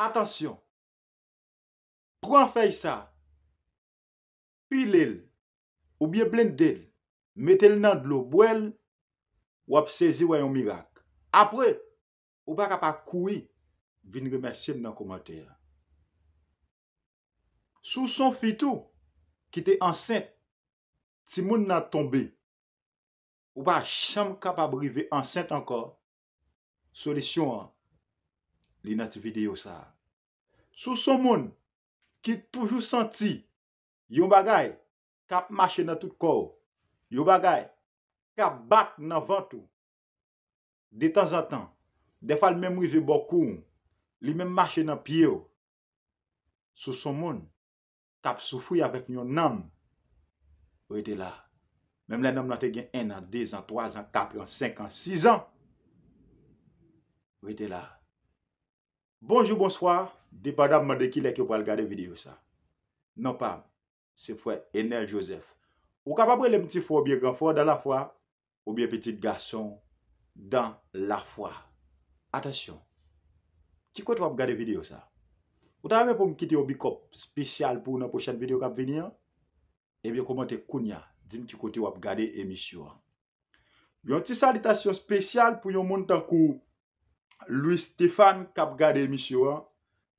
Atansyon, pran fey sa, pi lèl ou biye blen dèl, metèl nan dlo bwèl ou ap sezi wè yon mirak. Apre, ou pa kapak koui, vin remersib nan komantèl. Sou son fitou ki te ansen, ti moun nan tombe, ou pa chanm kapabrive ansen ankor, solisyon an. Li nati videyo sa. Sou son moun, ki toujou santi, yon bagay, kap mache nan tout kou. Yon bagay, kap bat nan vantou. De tan zatan, defal menmouive bokou, li menmache nan piyo. Sou son moun, kap soufouye avèk nyon nam. Ou ete la. Memle nam nan te gen 1 an, 2 an, 3 an, 4 an, 5 an, 6 an. Ou ete la. Bonjou, bonsoir, di padam made ki lek yo pal gade video sa. Non pam, se fwe Enel Joseph. Ou kap apre le mtifo obye grafo dan la fwa, obye petit gason dan la fwa. Atasyon, ki kote wap gade video sa? Ou ta vemen pou mkite obi kop spesyal pou nou pochat video kap venyan? Ebyen eh komante kounya, din ki kote wap gade emisyon. Bi an ti salitasyon spesyal pou yon moun tankou Louis Stéphane kap gade misyo an,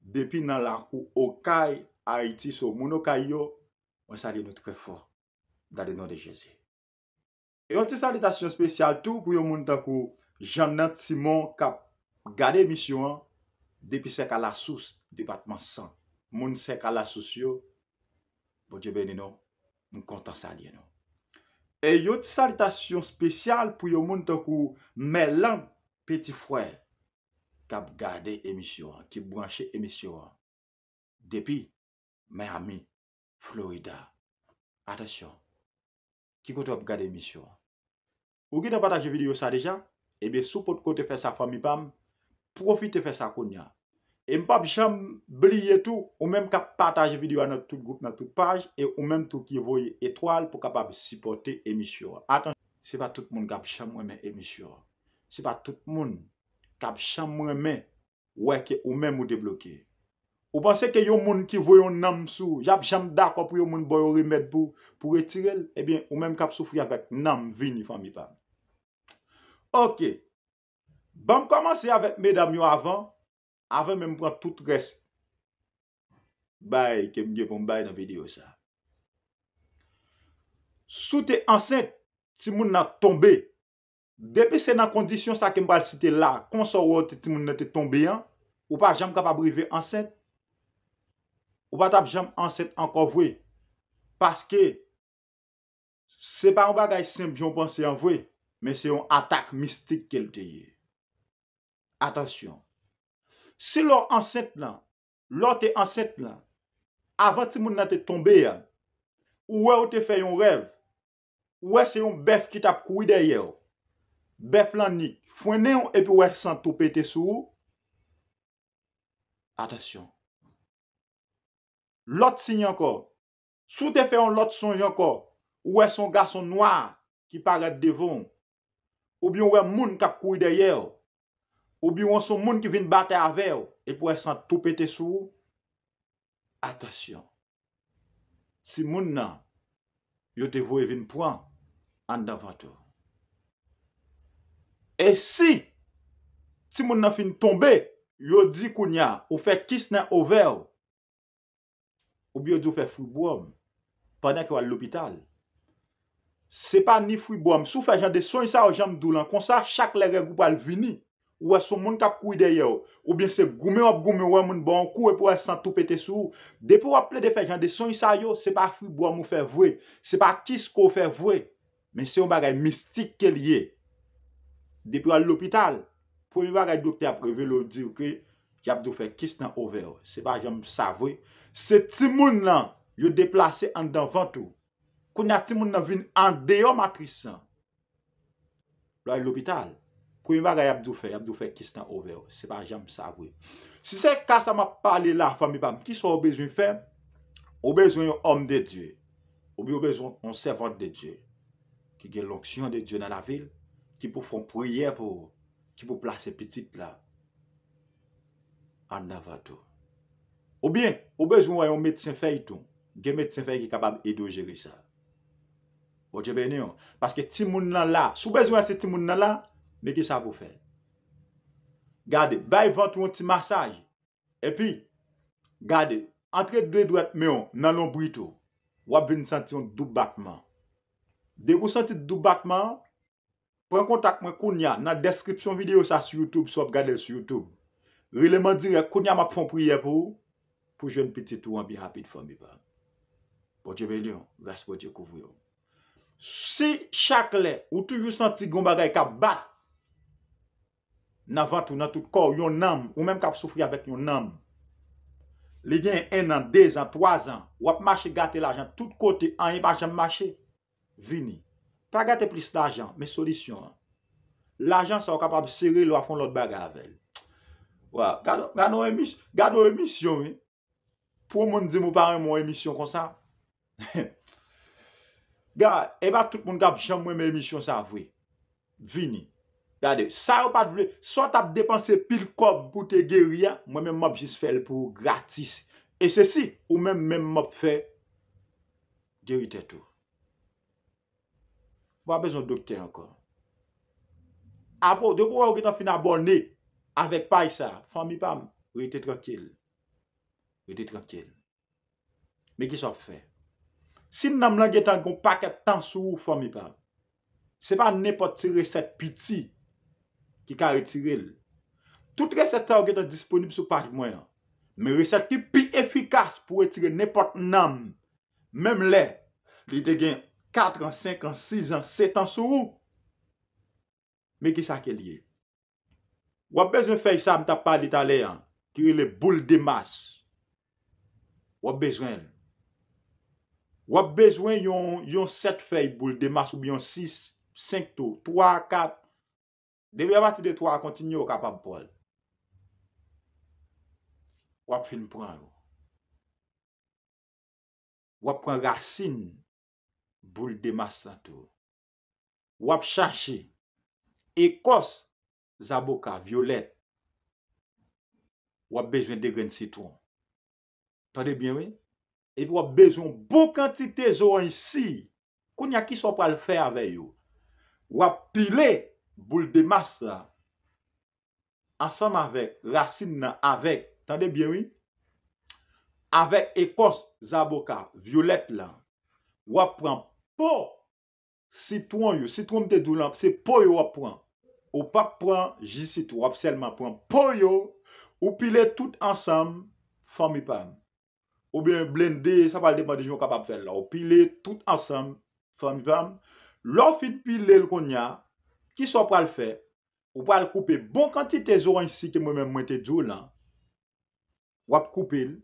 depi nan lakou okay a iti sou moun okay yo, moun sali nou tkwe fò da denon de Jezi. E yon ti salitasyon spesyal tou pou yon moun takou Jean-Nan Simon kap gade misyo an, depi se kalasous depatman san. Moun se kalasous yo, bo djebe neno, moun kontan sali eno. E yon ti salitasyon spesyal pou yon moun takou Mélan Petit Frère, ka ap gade emisyon, ki branche emisyon, depi, my ami, Florida, atasyon, ki kote ap gade emisyon, ou ki te pataje video sa dejan, ebe soupot kote fè sa fami pam, profite fè sa konya, e mpa bicham, bli etou, ou menm ka pataje video anot tout group, anot tout page, e ou menm tout ki voye etoal, pou kapab sipote emisyon, atasyon, se pa tout moun kap chan mwenmen emisyon, se pa tout moun, kap chanm mwen men wè ke ou men mwen deblokè. Ou panse ke yon moun ki voyon nanm sou, jap chanm da kwa pou yon moun boyon remèd pou, pou retirel, ebyen eh ou men mwen kap soufri avèk nanm vinifan mi pan. Ok, banm komanse avèk medam yo avan, avèm mwen mwen pran tout res. Bay, kem gyevon bay nan video sa. Sou te ansen, si moun nan tombe, Depi se nan kondisyon sa kem bal site la, konsa ou ou te timoun nan te tombe yan, ou pa jam kapabrive anset, ou pa tap jam anset anko vwe, paske, se pa ou bagay simp, joun panse an vwe, men se yon atak mistik kel te ye. Atasyon. Se lor anset lan, lor te anset lan, avan timoun nan te tombe yan, ou ou te fè yon rev, ou ou se yon bef ki tap kouy deye yo, Be flan ni, fwenè yon epi wè san toupè tesou? Atasyon. Lot sin yon kor, sou te fè yon lot son yon kor, wè son gason noyar ki paga devon, oubyon wè moun kap kouy deyè, oubyon son moun ki vin batè avey, epi wè san toupè tesou? Atasyon. Si moun nan, yote vou e vin pouan, an davantou. E si, ti moun nan fin tombe, yo di kounya, ou fek kis nan over, ou bi yo di ou fek fwi bouam, pwennak yo al lopital. Se pa ni fwi bouam, sou fek jan de son yisa ou jan mdou lan, kon sa chak lere goupal vini, ou wè son moun kap kouy de yo, ou bi se goume wap goume wè moun bon, kou wè e pou wè san tou pete sou, de pou wap ple de fek jan de son yisa yo, se pa fwi bouam ou fek vwe, se pa kis kou fwe vwe, men se yon bagay mistik ke liye. Depi wale l'opital, pou yon wak ay dokte apreve lo diw ki, yab do fe kis nan ove yo, se ba jom savwe, se timoun nan yo deplase an dan vantou, kou na timoun nan vin an deyo matrisan, wale l'opital, pou yon wak ay yab do fe, yab do fe kis nan ove yo, se ba jom savwe. Si se kasa ma pale la fami bam, ki so ou bezwen fem, ou bezwen yon om de Diyo, ou bi ou bezwen yon servante de Diyo, ki gen l'oksyon de Diyo nan la vil, ki pou fon priye pou, ki pou plase pitit la, an avato. Ou bien, ou bezwen wè yon medsen fèy ton, gen medsen fèy ki kapab edo jere sa. Ou bon, djebe ne yon, paske timoun nan la, sou bezwen se timoun nan la, meke sa pou fè. Gade, bè yon vantou yon ti masaj, epi, gade, antre dwe dwe mè yon nan lombri to, wè bè yon senti yon dup bakman. Dè yon senti dup bakman, pren kontak mwen kou nya nan deskripsyon videyo sa sou YouTube, sou ap gade sou YouTube. Rileman dire kou nya map fon priye pou, pou jwen piti tou an bi hapid fon bi pan. Po dje belyon, vese po dje kouvryon. Si chakle, ou tou jous an ti gomba gaye kap bat, nan vantou, nan tout kou, yon nam, ou menm kap soufri avek yon nam, li gen en nan, dez an, twaz an, wap mache gate la jan, tout kote, an yon pa jen mache, vini. Pa gate plis l'ajan, men solisyon an. L'ajan sa ou kapab seri lwa fon lout baga avèl. Wa, gado emisyon, gado emisyon. Pou moun di mou parè moun emisyon kon sa? Gade, e ba tout moun kap chan mwen mè emisyon sa vwe. Vini. Gade, sa ou pat vwe, sa ou tap depanse pil kop goutè geria, mwen mè mòp jis fèl pou gratis. E se si, ou mè mè mòp fè gerite tou. pa bezon doktè ankon. Apo, de pou wè ou getan fina abonè avèk pa isa, fami pam, rete tronkèl. Rete tronkèl. Mè gè sop fè. Sin nan mlan getan kon pakè tan sou fami pam, se pa ne pot tire set piti ki ka retirel. Tout reseptan ou getan disponib sou pak mwen. Mè resept ki pi efikas pou retire ne pot nan. Mèm lè, li de gen 4 an, 5 an, 6 an, 7 an sou ou? Me ki sa ke liye? Wap bezwen fey sa mta pa di talè an? Ki e le boule de mas. Wap bezwen. Wap bezwen yon 7 fey boule de mas ou yon 6, 5 tou, 3, 4. Debe vati de 3 kontinyo kapap pol. Wap fin pran ou. Wap pran rassin ou. boulde mas la tou. Wap chanshi, ekos, zaboka, violet, wap bejwen de gren siton. Tande bien, wè? Et wap bejwen bou kantite zon yisi, koun ya ki son pral fè avè yo. Wap pile, boulde mas la, ansam avèk, rasin nan avèk, tande bien, wè? Avèk ekos, zaboka, violet la, wap pran pou, Po, sitouan yo, sitouan mwen te djou lan, se po yo wap pou an. Ou pa pou an, jisitou, wap selman pou an. Po yo, ou pile tout ansam, fami pam. Ou bien blendé, sa pal depan di joun kapap fel la. Ou pile tout ansam, fami pam. Lofi pile l konya, ki so pal fe, ou pal koupe. Bon kantite zoran si ke mwen mwen te djou lan, wap koupe l.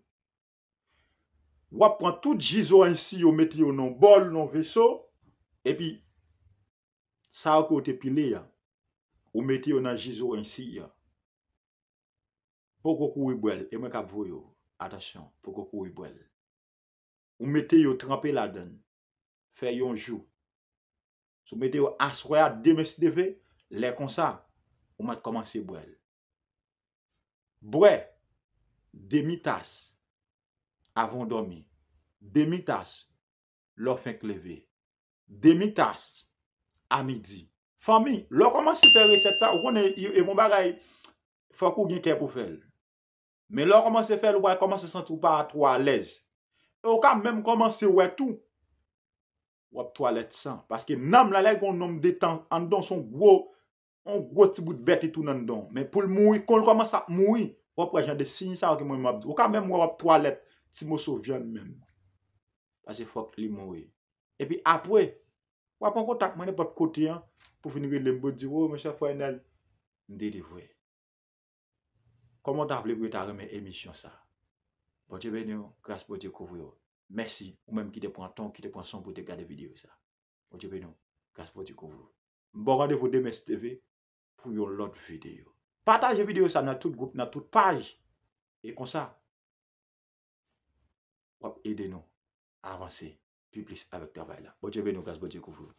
Wap pran tout jizo ansi yo meti yo nan bol, nan viso. Epi, sa wak yo te pile ya. Yo meti yo nan jizo ansi ya. Poko kou yi e bwele. Eman kap vwe yo. Atasyon, poko kou yi e bwele. Yo meti yo trampel adan. Fè yon jou. Sou meti yo aswayat demes devè. Lè kon sa, yo mat komanse bwele. Bwe, demit as. avon domi. Demi tas, lo fin kleve. Demi tas, a midi. Fami, lo koman se fè re seta, wè kon e yon e mou bagay, fokou gen kè pou fèl. Men lo koman se fèl, wè koman se sentou pa a to a lez. E ou ka mèm koman se wè tou, wè to a lez san. Paske mnam la le kon nom detan, an don son gwo, an gwo ti bout beti tou nan don. Men pou l moui, kon l koman sa moui, wè koman jan de sin sa wè ke mwen mwab. Ou ka mèm wè wè to a lez, Ti mou sou vyande menmou. Ase fok li mou e. E pi apwe, wapon kontak mwen e pat koti an, pou finire lembo diwo, mèche fwa enal, mdè di vwe. Koman ta vle vwe ta reme emisyon sa? Bon, je vè nou, grâs pou di kouvre yo. Mèsi, ou mèm ki te pran ton, ki te pran son, pou te gade videyo sa. Bon, je vè nou, grâs pou di kouvre yo. Bon, randevou DMSTV, pou yon lot videyo. Patage videyo sa nan tout goup, nan tout paj. E konsa, wap ede nou avanse pi plis avek tabay la. Bojebe nou, gazboje koufou.